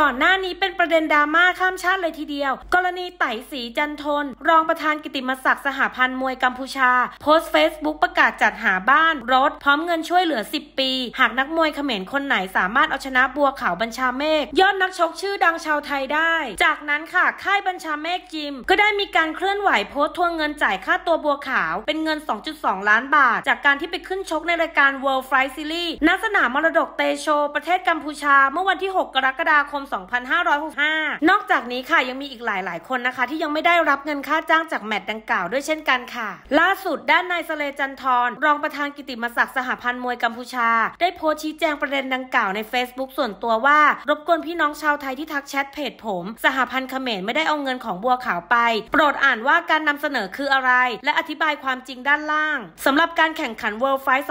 ก่อนหน้านี้เป็นประเด็นดราม่าข้ามชาติเลยทีเดียว กรณีไต่สีจันทน รองประธานกิติมศักดิ์สหพันธ์มวยกัมพูชา โพสต์เฟซบุ๊กประกาศจัดหาบ้านรถพร้อมเงินช่วยเหลือ 10 ปี หากนักมวยเขมรคนไหน สามารถเอาชนะบัวขาวบัญชาเมฆยอดนักชกชื่อดังชาวไทยได้ จากนั้นค่ะ ค่ายบัญชาเมฆจิมก็ได้มีการเคลื่อนไหวโพสต์ทวงเงินจ่ายค่าตัวบัวขาวเป็นเงิน 2.2 ล้านบาท จากการที่ไปขึ้นชกในรายการ World Fight Series ณ สนามมรดกเตโชประเทศกัมพูชา เมื่อวันที่ 6 กรกฎาคม2565 นอกจากนี้ค่ะยังมีอีกหลาย ๆคนนะคะ ที่ยังไม่ได้รับเงินค่าจ้างจากแมต์ดังกล่าวด้วยเช่นกันค่ะ ล่าสุดด้านนายสเลจันทร รองประธานกิติมศักดิ์สหพันธ์มวยกัมพูชา ได้โพสต์ชี้แจงประเด็นดังกล่าวใน Facebook ส่วนตัวว่า รบกวนพี่น้องชาวไทยที่ทักแชทเพจผม สหพันธ์เขมรไม่ได้เอาเงินของบัวขาวไป โปรดอ่านว่าการนำเสนอคืออะไร และอธิบายความจริงด้านล่าง สำหรับการแข่งขัน World Fight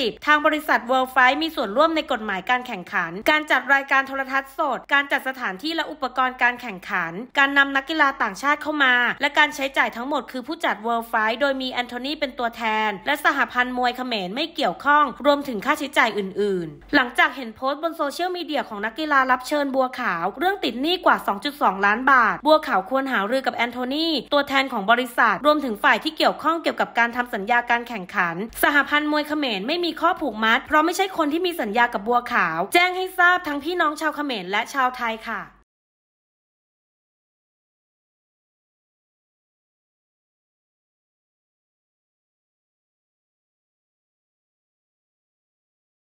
2020 ทางบริษัท World Fight มีส่วนร่วมในกฎหมายการแข่งขัน การจัดรายการโทรทัศน์สดการจัดสถานที่และอุปกรณ์การแข่งขัน การนำนักกีฬาต่างชาติเข้ามา และการใช้จ่ายทั้งหมดคือผู้จัด World Fight โดยมีแอนโทนีเป็นตัวแทน และสหพันธ์มวยเขมรไม่เกี่ยวข้อง รวมถึงค่าใช้จ่ายอื่นๆ หลังจากเห็นโพสต์บนโซเชียลมีเดีย ของนักกีฬารับเชิญบัวขาว เรื่องติดหนี้กว่า 2.2 ล้านบาท บัวขาวควรหารือกับแอนโทนีตัวแทนของบริษัท รวมถึงฝ่ายที่เกี่ยวข้องเกี่ยวกับการทำสัญญาการแข่งขัน สหพันธ์มวยเขมรไม่มีข้อผูกมัด เพราะไม่ใช่คนที่มีสัญญากับบัวขาว แจ้งให้ทราบทั้งพี่น้องชาวเขมรและชาวไทยค่ะ